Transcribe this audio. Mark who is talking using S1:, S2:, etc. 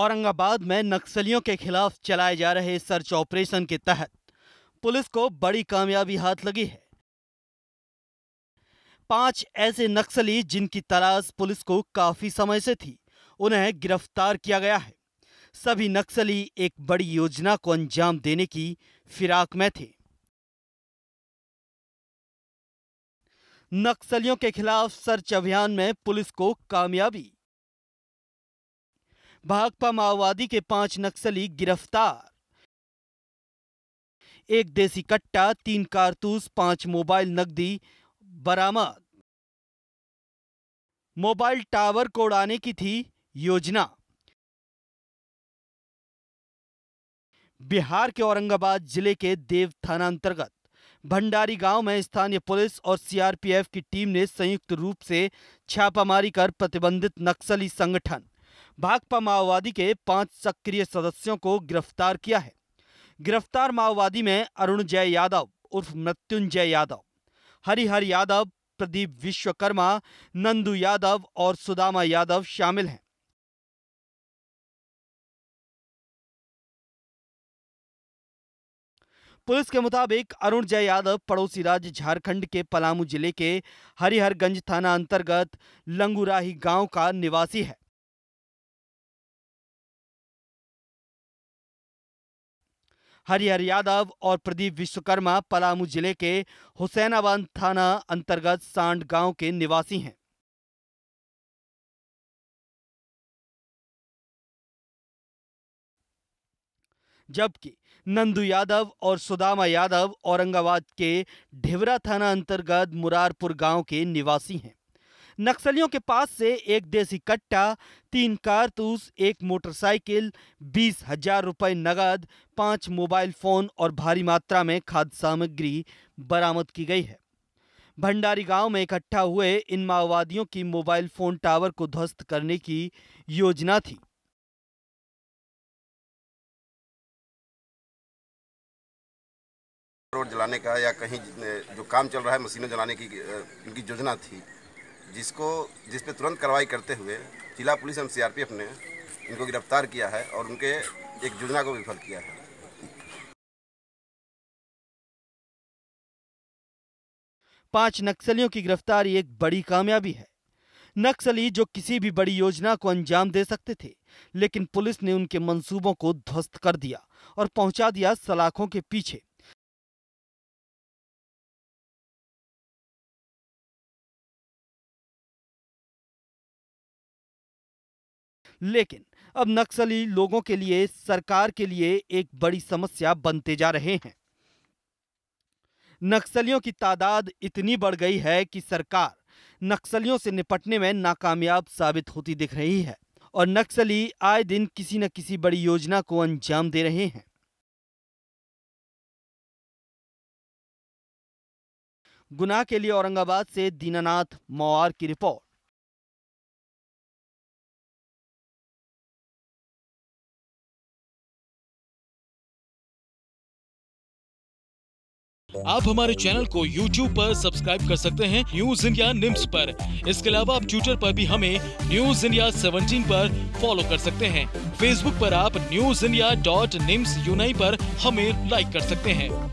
S1: औरंगाबाद में नक्सलियों के खिलाफ चलाए जा रहे सर्च ऑपरेशन के तहत पुलिस को बड़ी कामयाबी हाथ लगी है पांच ऐसे नक्सली जिनकी तलाश पुलिस को काफी समय से थी उन्हें गिरफ्तार किया गया है सभी नक्सली एक बड़ी योजना को अंजाम देने की फिराक में थे नक्सलियों के खिलाफ सर्च अभियान में पुलिस को कामयाबी भाकपा माओवादी के पांच नक्सली गिरफ्तार एक देसी कट्टा तीन कारतूस पांच मोबाइल नकदी बरामद मोबाइल टावर को उड़ाने की थी योजना बिहार के औरंगाबाद जिले के देव थाना अंतर्गत भंडारी गांव में स्थानीय पुलिस और सीआरपीएफ की टीम ने संयुक्त रूप से छापामारी कर प्रतिबंधित नक्सली संगठन भाकपा माओवादी के पांच सक्रिय सदस्यों को गिरफ्तार किया है गिरफ्तार माओवादी में अरुण जय यादव उर्फ मृत्युंजय यादव हरिहर यादव प्रदीप विश्वकर्मा नंदू यादव और सुदामा यादव शामिल हैं पुलिस के मुताबिक अरुण जय यादव पड़ोसी राज्य झारखंड के पलामू जिले के हरिहरगंज थाना अंतर्गत लंगुराही गांव का निवासी है हरिहर यादव और प्रदीप विश्वकर्मा पलामू जिले के हुसैनाबाद थाना अंतर्गत सांड गांव के निवासी हैं जबकि नंदू यादव और सुदामा यादव औरंगाबाद के ढेवरा थाना अंतर्गत मुरारपुर गांव के निवासी हैं नक्सलियों के पास से एक देसी कट्टा तीन कारतूस एक मोटरसाइकिल बीस हजार रुपये नकद पांच मोबाइल फ़ोन और भारी मात्रा में खाद्य सामग्री बरामद की गई है भंडारी गांव में इकट्ठा हुए इन माओवादियों की मोबाइल फ़ोन टावर को ध्वस्त करने की योजना थी
S2: रोड जलाने का या
S1: कहीं जो काम चल रहा है मशीनें जलाने की इनकी योजना थी जिसको जिस पे तुरंत कार्रवाई करते हुए जिला पुलिस एवं सीआरपीएफ ने इनको गिरफ्तार किया है और उनके एक योजना को विफल किया है पांच नक्सलियों की गिरफ्तारी एक बड़ी कामयाबी है नक्सली जो किसी भी बड़ी योजना को अंजाम दे सकते थे लेकिन पुलिस ने उनके मंसूबों को ध्वस्त कर दिया और पहुंचा दिया सलाखों के पीछे लेकिन अब नक्सली लोगों के लिए सरकार के लिए एक बड़ी समस्या बनते जा रहे हैं नक्सलियों की तादाद इतनी बढ़ गई है कि सरकार नक्सलियों से निपटने में नाकामयाब साबित होती दिख रही है और नक्सली आए दिन किसी न किसी बड़ी योजना को अंजाम दे रहे हैं गुना के लिए औरंगाबाद से दीनानाथ मोआर की रिपोर्ट आप हमारे चैनल को YouTube पर सब्सक्राइब कर सकते हैं न्यूज इंडिया निम्स पर इसके अलावा आप ट्विटर पर भी हमें न्यूज इंडिया सेवनटीन पर फॉलो कर सकते हैं फेसबुक पर आप न्यूज इंडिया डॉट निम्स यूनाई पर हमें लाइक कर सकते हैं